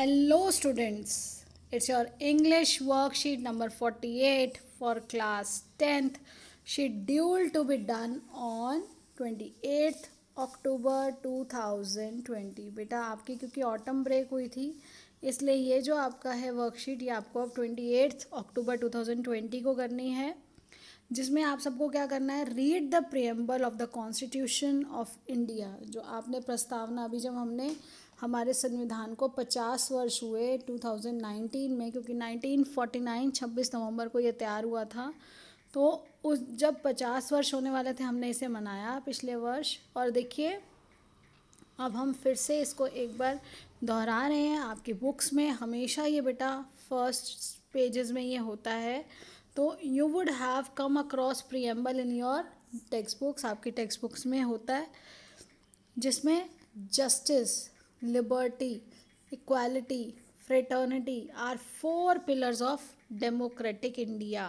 hello students it's your English worksheet number forty eight for class tenth schedule to be done on twenty October two thousand twenty बेटा आपकी क्योंकि autumn break हुई थी इसलिए ये जो आपका है वर्कशीट ये आपको अब twenty eighth October two thousand twenty को करनी है जिसमें आप सबको क्या करना है read the preamble of the constitution of India जो आपने प्रस्तावना अभी जब हमने हमारे संविधान को 50 वर्ष हुए 2019 में क्योंकि 1949 26 नवंबर को ये तैयार हुआ था तो उस जब 50 वर्ष होने वाले थे हमने इसे मनाया पिछले वर्ष और देखिए अब हम फिर से इसको एक बार दोहरा रहे हैं आपकी बुक्स में हमेशा ये बेटा फर्स्ट पेजेस में ये होता है तो you would have come across preamble in your textbooks आपकी टेक्स्ट बुक्स में होता है जिसमें justice liberty equality fraternity are four pillars of democratic India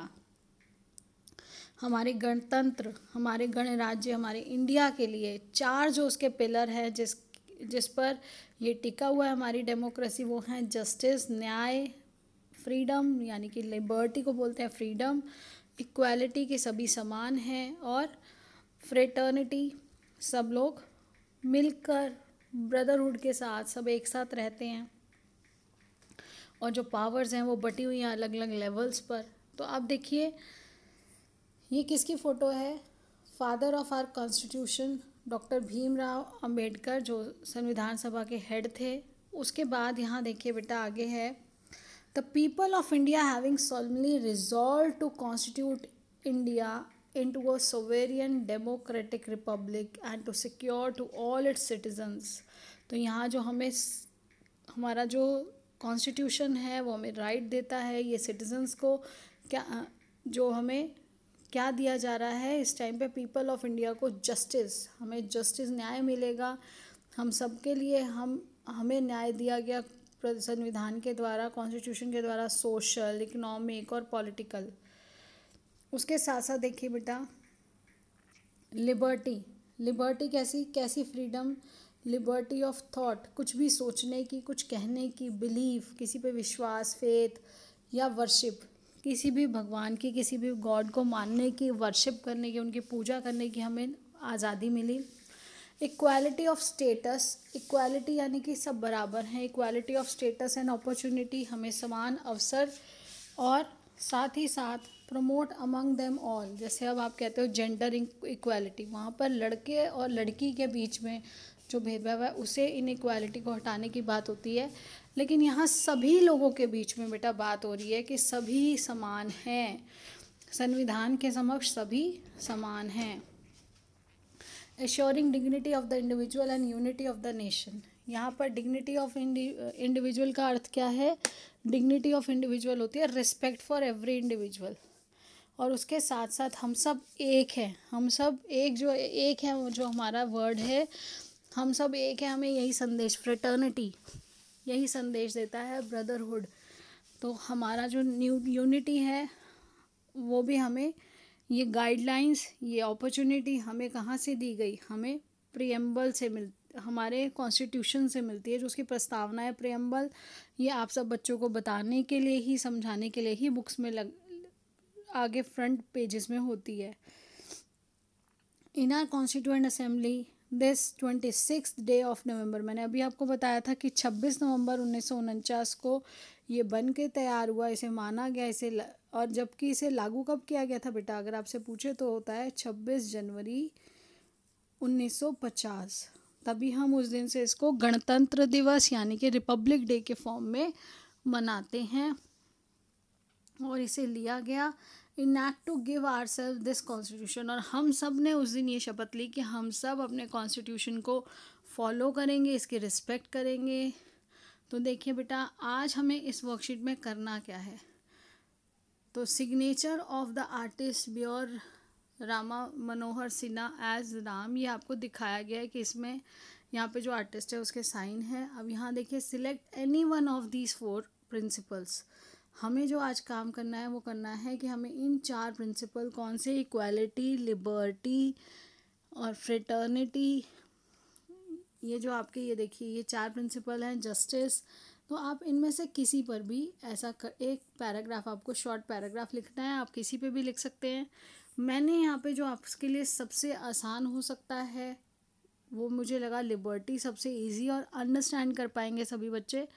हमारे गणतंत्र हमारे गणराज्य हमारे इंडिया के लिए चार जो उसके पिलर हैं जिस जिस पर ये टिका हुआ है हमारी डेमोक्रेसी वो हैं जस्टिस न्याय फ्रीडम यानी कि लिबर्टी को बोलते हैं फ्रीडम इक्वालिटी के सभी समान हैं और फ्रेटर्निटी सब लोग मिलकर ब्रदरहुड के साथ सब एक साथ रहते हैं और जो पावर्स हैं वो बटी हुई हैं अलग अलग लेवल्स पर तो आप देखिए ये किसकी फ़ोटो है father of our constitution doctor Bhimrao Ambedkar जो संविधान सभा के हेड थे उसके बाद यहाँ देखिए बेटा आगे है the people of India having solemnly resolved to constitute India into a sovereign democratic republic and to secure to all its citizens तो यहाँ जो हमें हमारा जो कॉन्स्टिट्यूशन है वो हमें राइट right देता है ये सिटीजन्स को क्या जो हमें क्या दिया जा रहा है इस टाइम पर पीपल ऑफ इंडिया को जस्टिस हमें जस्टिस न्याय मिलेगा हम सब के लिए हम हमें न्याय दिया गया संविधान के द्वारा कॉन्स्टिट्यूशन के द्वारा सोशल इकोनॉमिक और पॉलिटिकल उसके साथ साथ देखिए बेटा लिबर्टी लिबर्टी कैसी कैसी फ्रीडम लिबर्टी ऑफ थॉट कुछ भी सोचने की कुछ कहने की बिलीफ किसी पे विश्वास फेथ या वर्शिप किसी भी भगवान की किसी भी गॉड को मानने की वर्शिप करने की उनकी पूजा करने की हमें आज़ादी मिली इक्वालिटी ऑफ स्टेटस इक्वालिटी यानी कि सब बराबर हैं equality of status and opportunity हमें समान अवसर और साथ ही साथ प्रमोट अमंग देम ऑल जैसे अब आप कहते हो जेंडर इक्वालिटी वहाँ पर लड़के और लड़की के बीच में जो भेदभाव है उसे इन इक्वालिटी को हटाने की बात होती है लेकिन यहाँ सभी लोगों के बीच में बेटा बात हो रही है कि सभी समान हैं संविधान के समक्ष सभी समान हैं assuring dignity of the individual and unity of the nation यहाँ पर डिग्निटी ऑफ इंडिविजुअल का अर्थ क्या है डिग्निटी ऑफ इंडिविजुअल होती है रिस्पेक्ट फॉर एवरी इंडिविजुअल और उसके साथ साथ हम सब एक हैं हम सब एक जो एक है वो जो हमारा वर्ड है हम सब एक है हमें यही संदेश फ्रेटर्निटी यही संदेश देता है ब्रदरहुड तो हमारा जो न्यू यूनिटी है वो भी हमें ये गाइडलाइंस ये अपॉर्चुनिटी हमें कहाँ से दी गई हमें प्रियम्बल से मिल हमारे कॉन्स्टिट्यूशन से मिलती है जो उसकी प्रस्तावना है प्रियम्बल ये आप सब बच्चों को बताने के लिए ही समझाने के लिए ही बुक्स में लग आगे फ्रंट पेजेस में होती है in our constituent assembly this twenty six day of November मैंने अभी आपको बताया था कि छब्बीस नवंबर उन्नीस सौ उनचास को ये बन के तैयार हुआ इसे माना गया इसे ल... और जबकि इसे लागू कब किया गया था बेटा अगर आपसे पूछे तो होता है 26 जनवरी 1950 तभी हम उस दिन से इसको गणतंत्र दिवस यानी कि रिपब्लिक डे के फॉर्म में मनाते हैं और इसे लिया गया enact to give ourselves this constitution और हम सब ने उस दिन ये शपथ ली कि हम सब अपने कॉन्स्टिट्यूशन को फॉलो करेंगे इसकी रिस्पेक्ट करेंगे तो देखिए बेटा आज हमें इस वर्कशीट में करना क्या है तो signature of the artist Beohar Rama Manohar Sinha as Ram ये आपको दिखाया गया है कि इसमें यहाँ पे जो आर्टिस्ट है उसके साइन है अब यहाँ देखिए select any one of these four principles हमें जो आज काम करना है वो करना है कि हमें इन चार प्रिंसिपल कौन से इक्वालिटी लिबर्टी और फ्रेटर्निटी ये जो आपके ये देखिए ये चार प्रिंसिपल हैं जस्टिस तो आप इनमें से किसी पर भी ऐसा कर एक पैराग्राफ आपको शॉर्ट पैराग्राफ लिखना है आप किसी पे भी लिख सकते हैं मैंने यहाँ पे जो आपके लिए सबसे आसान हो सकता है वो मुझे लगा लिबर्टी सबसे इजी और अंडरस्टैंड कर पाएंगे सभी बच्चे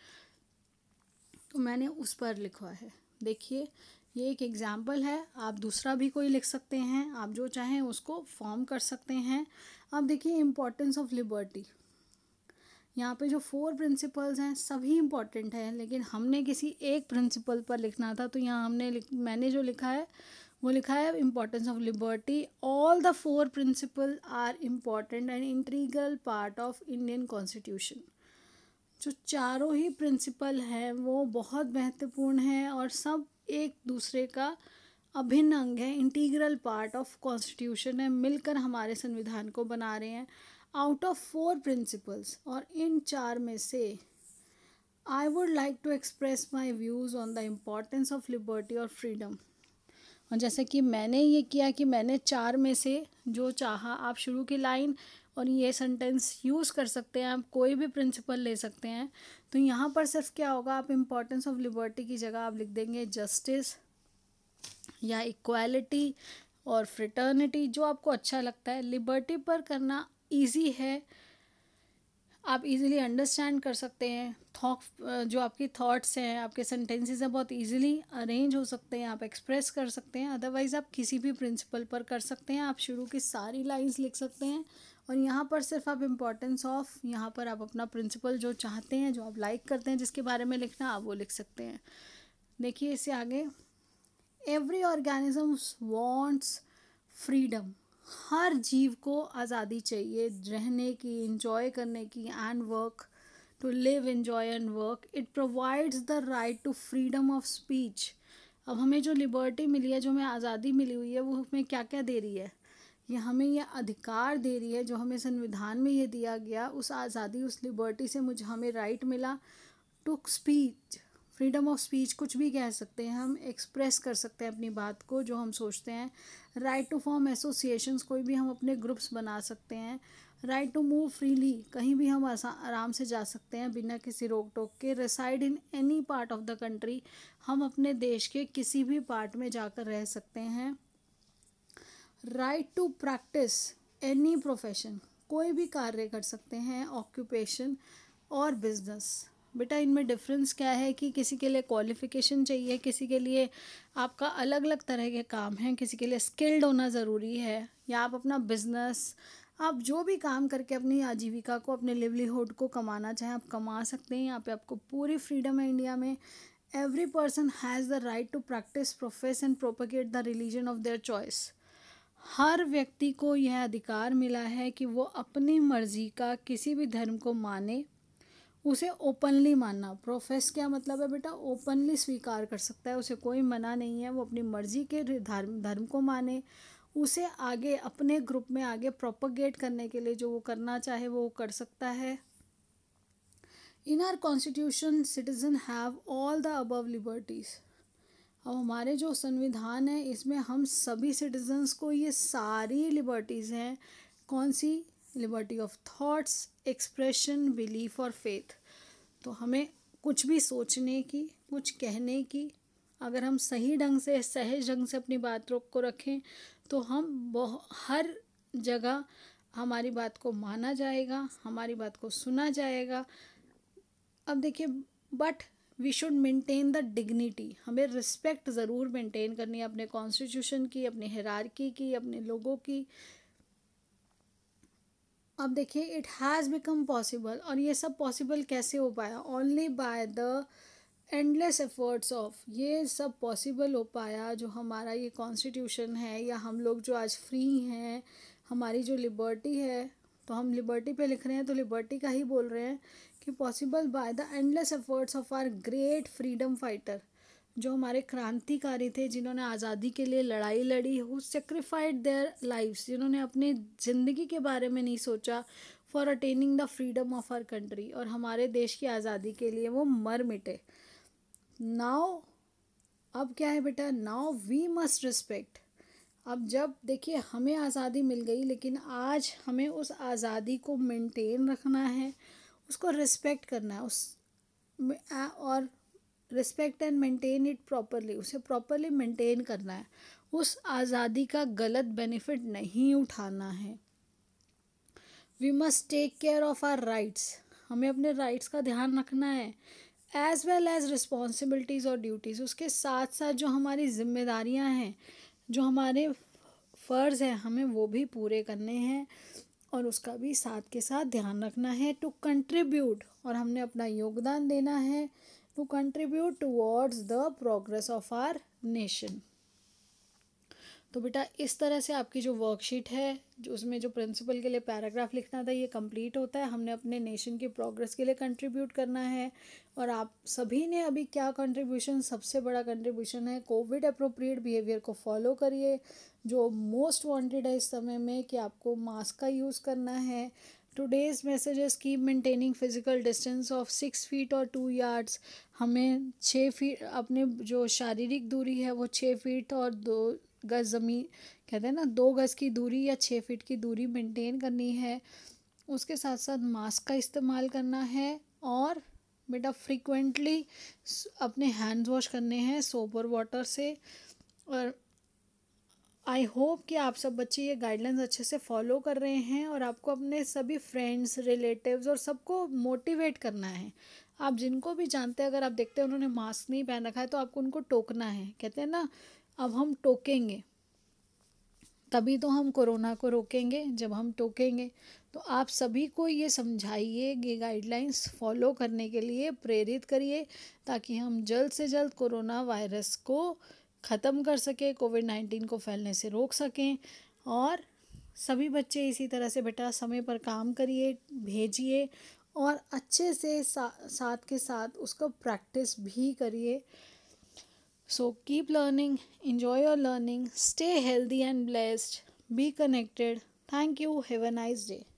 तो मैंने उस पर लिखवा है देखिए ये एक एग्ज़ाम्पल है आप दूसरा भी कोई लिख सकते हैं आप जो चाहें उसको फॉर्म कर सकते हैं अब देखिए इम्पोर्टेंस ऑफ लिबर्टी यहाँ पे जो फोर प्रिंसिपल्स हैं सभी इम्पॉर्टेंट हैं लेकिन हमने किसी एक प्रिंसिपल पर लिखना था तो यहाँ हमने मैंने जो लिखा है वो लिखा है importance of liberty all the four principle are important and integral part of Indian constitution जो चारों ही प्रिंसिपल हैं वो बहुत महत्वपूर्ण हैं और सब एक दूसरे का अभिन्न अंग है इंटीग्रल पार्ट ऑफ कॉन्स्टिट्यूशन है मिलकर हमारे संविधान को बना रहे हैं आउट ऑफ फोर प्रिंसिपल्स और इन चार में से I would like to express my views on the importance of liberty और फ्रीडम और जैसे कि मैंने ये किया कि मैंने चार में से जो चाहा आप शुरू की लाइन और ये सेंटेंस यूज़ कर सकते हैं आप कोई भी प्रिंसिपल ले सकते हैं तो यहाँ पर सिर्फ क्या होगा आप इम्पॉर्टेंस ऑफ लिबर्टी की जगह आप लिख देंगे जस्टिस या इक्वालिटी और फ्रिटर्निटी जो आपको अच्छा लगता है लिबर्टी पर करना ईजी है आप इजीली अंडरस्टैंड कर सकते हैं थॉक जो आपकी थॉट्स हैं आपके सेंटेंसेस हैं बहुत इजीली अरेंज हो सकते हैं आप एक्सप्रेस कर सकते हैं अदरवाइज़ आप किसी भी प्रिंसिपल पर कर सकते हैं आप शुरू की सारी लाइंस लिख सकते हैं और यहाँ पर सिर्फ आप इम्पॉर्टेंस ऑफ यहाँ पर आप अपना प्रिंसिपल जो चाहते हैं जो आप लाइक करते हैं जिसके बारे में लिखना आप वो लिख सकते हैं देखिए इससे आगे एवरी ऑर्गेनिजम्स वॉन्ट्स फ्रीडम हर जीव को आज़ादी चाहिए रहने की इंजॉय करने की and work to live enjoy and work it provides the right to freedom of speech अब हमें जो लिबर्टी मिली है जो हमें आज़ादी मिली हुई है वो हमें क्या क्या दे रही है ये हमें ये अधिकार दे रही है जो हमें संविधान में ये दिया गया उस आज़ादी उस लिबर्टी से मुझे हमें राइट मिला to speech freedom of speech कुछ भी कह सकते हैं हम एक्सप्रेस कर सकते हैं अपनी बात को जो हम सोचते हैं राइट टू फॉर्म एसोसिएशंस कोई भी हम अपने ग्रुप्स बना सकते हैं राइट टू मूव फ्रीली कहीं भी हम आराम से जा सकते हैं बिना किसी रोक टोक के reside in any part of the country हम अपने देश के किसी भी पार्ट में जाकर रह सकते हैं right to practise any profession कोई भी कार्य कर सकते हैं ऑक्यूपेशन और बिजनेस बेटा इनमें डिफरेंस क्या है कि किसी के लिए क्वालिफिकेशन चाहिए किसी के लिए आपका अलग अलग तरह के काम हैं किसी के लिए स्किल्ड होना ज़रूरी है या आप अपना बिजनेस आप जो भी काम करके अपनी आजीविका को अपने लिवलीहुड को कमाना चाहें आप कमा सकते हैं यहाँ पे आपको पूरी फ्रीडम है इंडिया में every person has the right to practise profess and propagate the religion of their choice हर व्यक्ति को यह अधिकार मिला है कि वो अपनी मर्जी का किसी भी धर्म को माने उसे ओपनली मानना प्रोफेस क्या मतलब है बेटा ओपनली स्वीकार कर सकता है उसे कोई मना नहीं है वो अपनी मर्जी के धर्म धर्म को माने उसे आगे अपने ग्रुप में आगे प्रोपगेट करने के लिए जो वो करना चाहे वो कर सकता है in our constitution citizen have all the above liberties अब हमारे जो संविधान है इसमें हम सभी सिटीजन्स को ये सारी लिबर्टीज़ हैं कौन सी liberty of thoughts expression belief और फेथ तो हमें कुछ भी सोचने की कुछ कहने की अगर हम सही ढंग से सहज ढंग से अपनी बात रोक को रखें तो हम बहु हर जगह हमारी बात को माना जाएगा हमारी बात को सुना जाएगा अब देखिए but we should maintain the dignity हमें रिस्पेक्ट ज़रूर मेंटेन करनी है अपने कॉन्स्टिट्यूशन की अपने हरारकी की अपने लोगों की अब देखिए इट हैज़ बिकम पॉसिबल और ये सब पॉसिबल कैसे हो पाया only by the endless efforts of ये सब पॉसिबल हो पाया जो हमारा ये कॉन्स्टिट्यूशन है या हम लोग जो आज फ्री हैं हमारी जो लिबर्टी है तो हम लिबर्टी पे लिख रहे हैं तो लिबर्टी का ही बोल रहे हैं कि possible by the endless efforts of our great freedom fighter जो हमारे क्रांतिकारी थे जिन्होंने आज़ादी के लिए लड़ाई लड़ी हु सेक्रीफाइड देयर लाइफ जिन्होंने अपने ज़िंदगी के बारे में नहीं सोचा for attaining the freedom of our country और हमारे देश की आज़ादी के लिए वो मर मिटे नाव अब क्या है बेटा नाव वी मस्ट रिस्पेक्ट अब जब देखिए हमें आज़ादी मिल गई लेकिन आज हमें उस आज़ादी को मेंटेन रखना है उसको रिस्पेक्ट करना है उस और respect and maintain it properly उसे प्रॉपरली मेंटेन करना है उस आज़ादी का गलत बेनिफिट नहीं उठाना है we must take care of our rights हमें अपने राइट्स का ध्यान रखना है एज़ वेल एज़ रिस्पॉन्सिबिलिटीज़ और ड्यूटीज़ उसके साथ साथ जो हमारी जिम्मेदारियाँ हैं जो हमारे फ़र्ज़ हैं हमें वो भी पूरे करने हैं और उसका भी साथ के साथ ध्यान रखना है टू कंट्रीब्यूट और हमने अपना योगदान देना है to contribute towards the progress of our nation तो बेटा इस तरह से आपकी जो वर्कशीट है जो उसमें जो प्रिंसिपल के लिए पैराग्राफ लिखना था ये कंप्लीट होता है हमने अपने नेशन की प्रोग्रेस के लिए कंट्रीब्यूट करना है और आप सभी ने अभी क्या कंट्रीब्यूशन सबसे बड़ा कंट्रीब्यूशन है कोविड अप्रोप्रिएट बिहेवियर को फॉलो करिए जो मोस्ट वांटेड है इस समय में कि आपको मास्क का यूज़ करना है today's message is keep maintaining physical distance of six feet और टू यार्ड्स हमें छः फीट अपने जो शारीरिक दूरी है वो छः फीट और दो गज़ ज़मीन कहते हैं ना दो गज़ की दूरी या छः फीट की दूरी मेंटेन करनी है उसके साथ साथ मास्क का इस्तेमाल करना है और बेटा फ्रिक्वेंटली अपने हैंड वॉश करने हैं सोपर वाटर से और आई होप कि आप सब बच्चे ये गाइडलाइंस अच्छे से फॉलो कर रहे हैं और आपको अपने सभी फ्रेंड्स रिलेटिव्स और सबको मोटिवेट करना है आप जिनको भी जानते हैं अगर आप देखते हैं उन्होंने मास्क नहीं पहन रखा है तो आपको उनको टोकना है कहते हैं ना अब हम टोकेंगे तभी तो हम कोरोना को रोकेंगे जब हम टोकेंगे तो आप सभी को ये समझाइए ये गाइडलाइंस फॉलो करने के लिए प्रेरित करिए ताकि हम जल्द से जल्द कोरोना वायरस को ख़त्म कर सकें कोविड नाइन्टीन को फैलने से रोक सकें और सभी बच्चे इसी तरह से बेटा समय पर काम करिए भेजिए और अच्छे से सा, साथ के साथ उसका प्रैक्टिस भी करिए so keep learning enjoy your learning stay healthy and blessed be connected thank you have a nice day